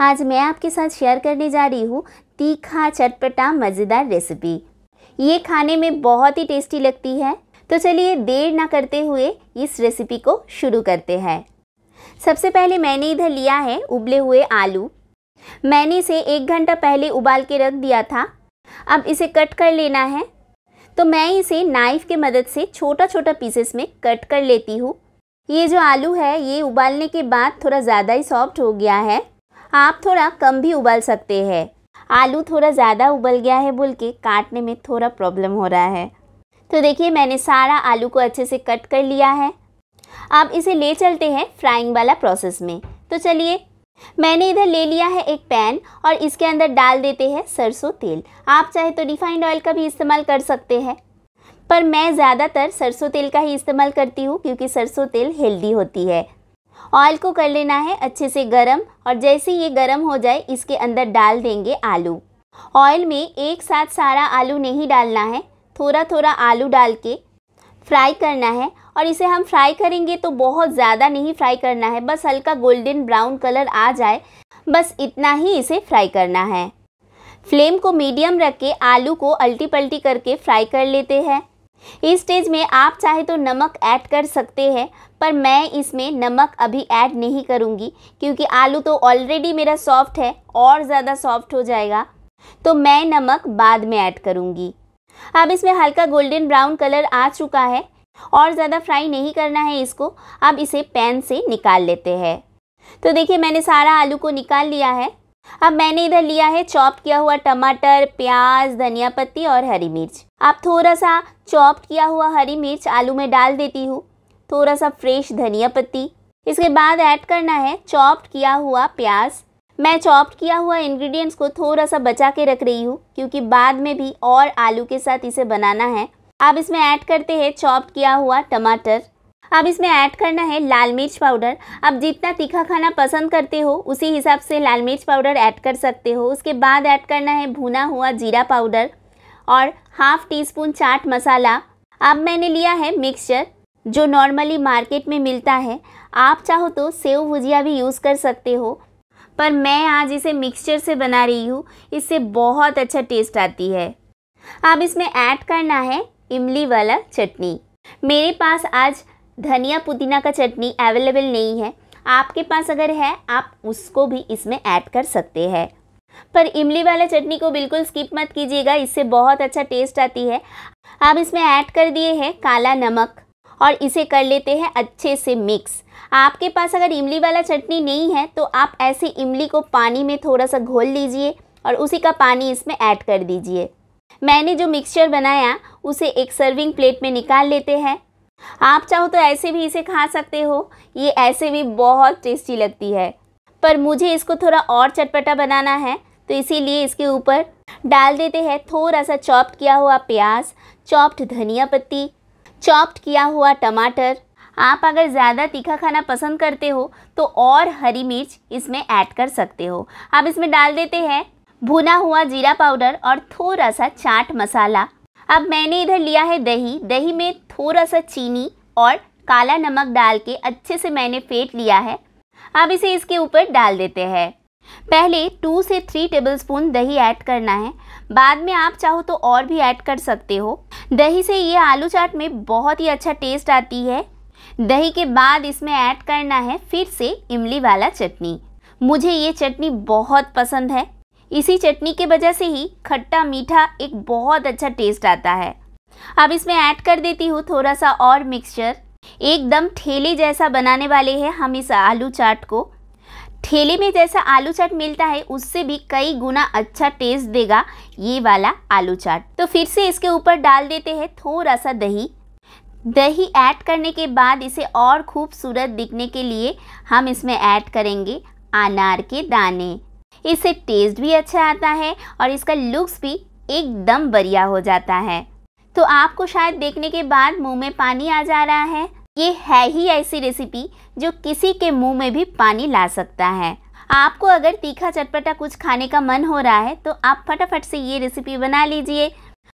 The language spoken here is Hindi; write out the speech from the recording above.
आज मैं आपके साथ शेयर करने जा रही हूँ तीखा चटपटा मज़ेदार रेसिपी ये खाने में बहुत ही टेस्टी लगती है तो चलिए देर ना करते हुए इस रेसिपी को शुरू करते हैं सबसे पहले मैंने इधर लिया है उबले हुए आलू मैंने इसे एक घंटा पहले उबाल के रख दिया था अब इसे कट कर लेना है तो मैं इसे नाइफ़ के मदद से छोटा छोटा पीसेस में कट कर लेती हूँ ये जो आलू है ये उबालने के बाद थोड़ा ज़्यादा ही सॉफ्ट हो गया है आप थोड़ा कम भी उबाल सकते हैं आलू थोड़ा ज़्यादा उबल गया है बोल के काटने में थोड़ा प्रॉब्लम हो रहा है तो देखिए मैंने सारा आलू को अच्छे से कट कर लिया है अब इसे ले चलते हैं फ्राइंग वाला प्रोसेस में तो चलिए मैंने इधर ले लिया है एक पैन और इसके अंदर डाल देते हैं सरसों तेल आप चाहे तो रिफाइंड ऑयल का भी इस्तेमाल कर सकते हैं पर मैं ज़्यादातर सरसों तेल का ही इस्तेमाल करती हूँ क्योंकि सरसों तेल हेल्दी होती है ऑयल को कर लेना है अच्छे से गरम और जैसे ये गरम हो जाए इसके अंदर डाल देंगे आलू ऑयल में एक साथ सारा आलू नहीं डालना है थोड़ा थोड़ा आलू डाल के फ्राई करना है और इसे हम फ्राई करेंगे तो बहुत ज़्यादा नहीं फ्राई करना है बस हल्का गोल्डन ब्राउन कलर आ जाए बस इतना ही इसे फ्राई करना है फ्लेम को मीडियम रख के आलू को अल्टी पल्टी करके फ्राई कर लेते हैं इस स्टेज में आप चाहे तो नमक ऐड कर सकते हैं पर मैं इसमें नमक अभी ऐड नहीं करूँगी क्योंकि आलू तो ऑलरेडी मेरा सॉफ्ट है और ज़्यादा सॉफ्ट हो जाएगा तो मैं नमक बाद में ऐड करूँगी अब इसमें हल्का गोल्डन ब्राउन कलर आ चुका है और ज़्यादा फ्राई नहीं करना है इसको अब इसे पैन से निकाल लेते हैं तो देखिए मैंने सारा आलू को निकाल लिया है अब मैंने इधर लिया है चॉप किया हुआ टमाटर प्याज धनिया पत्ती और हरी मिर्च आप थोड़ा सा चॉप किया हुआ हरी मिर्च आलू में डाल देती हूँ थोड़ा सा फ्रेश धनिया पत्ती इसके बाद ऐड करना है चॉप्ड किया हुआ प्याज मैं चॉप किया हुआ इंग्रेडिएंट्स को थोड़ा सा बचा के रख रही हूँ क्योंकि बाद में भी और आलू के साथ इसे बनाना है अब इसमें ऐड करते हैं चॉप किया हुआ टमाटर अब इसमें ऐड करना है लाल मिर्च पाउडर आप जितना तीखा खाना पसंद करते हो उसी हिसाब से लाल मिर्च पाउडर ऐड कर सकते हो उसके बाद ऐड करना है भुना हुआ जीरा पाउडर और half teaspoon chaat masala अब मैंने लिया है मिक्सचर जो नॉर्मली मार्केट में मिलता है आप चाहो तो सेव भुजिया भी यूज़ कर सकते हो पर मैं आज इसे मिक्सचर से बना रही हूँ इससे बहुत अच्छा टेस्ट आती है अब इसमें ऐड करना है इमली वाला चटनी मेरे पास आज धनिया पुदीना का चटनी अवेलेबल नहीं है आपके पास अगर है आप उसको भी इसमें ऐड कर सकते हैं पर इमली वाला चटनी को बिल्कुल स्किप मत कीजिएगा इससे बहुत अच्छा टेस्ट आती है आप इसमें ऐड कर दिए हैं काला नमक और इसे कर लेते हैं अच्छे से मिक्स आपके पास अगर इमली वाला चटनी नहीं है तो आप ऐसे इमली को पानी में थोड़ा सा घोल लीजिए और उसी का पानी इसमें ऐड कर दीजिए मैंने जो मिक्सचर बनाया उसे एक सर्विंग प्लेट में निकाल लेते हैं आप चाहो तो ऐसे भी इसे खा सकते हो ये ऐसे भी बहुत टेस्टी लगती है पर मुझे इसको थोड़ा और चटपटा बनाना है तो इसीलिए इसके ऊपर डाल देते हैं थोड़ा सा चॉप्ड किया हुआ प्याज चॉप्ड धनिया पत्ती चॉप्ड किया हुआ टमाटर आप अगर ज़्यादा तीखा खाना पसंद करते हो तो और हरी मिर्च इसमें ऐड कर सकते हो आप इसमें डाल देते हैं भुना हुआ जीरा पाउडर और थोड़ा सा चाट मसाला अब मैंने इधर लिया है दही दही में थोड़ा सा चीनी और काला नमक डाल के अच्छे से मैंने फेंट लिया है अब इसे इसके ऊपर डाल देते हैं पहले टू से थ्री टेबलस्पून दही ऐड करना है बाद में आप चाहो तो और भी ऐड कर सकते हो दही से ये आलू चाट में बहुत ही अच्छा टेस्ट आती है दही के बाद इसमें ऐड करना है फिर से इमली वाला चटनी मुझे ये चटनी बहुत पसंद है इसी चटनी के वजह से ही खट्टा मीठा एक बहुत अच्छा टेस्ट आता है अब इसमें ऐड कर देती हूँ थोड़ा सा और मिक्सचर एकदम ठेले जैसा बनाने वाले हैं हम इस आलू चाट को ठेले में जैसा आलू चाट मिलता है उससे भी कई गुना अच्छा टेस्ट देगा ये वाला आलू चाट तो फिर से इसके ऊपर डाल देते हैं थोड़ा सा दही दही ऐड करने के बाद इसे और खूबसूरत दिखने के लिए हम इसमें ऐड करेंगे अनार के दाने इससे टेस्ट भी अच्छा आता है और इसका लुक्स भी एकदम बढ़िया हो जाता है तो आपको शायद देखने के बाद मुंह में पानी आ जा रहा है ये है ही ऐसी रेसिपी जो किसी के मुंह में भी पानी ला सकता है आपको अगर तीखा चटपटा कुछ खाने का मन हो रहा है तो आप फटाफट से ये रेसिपी बना लीजिए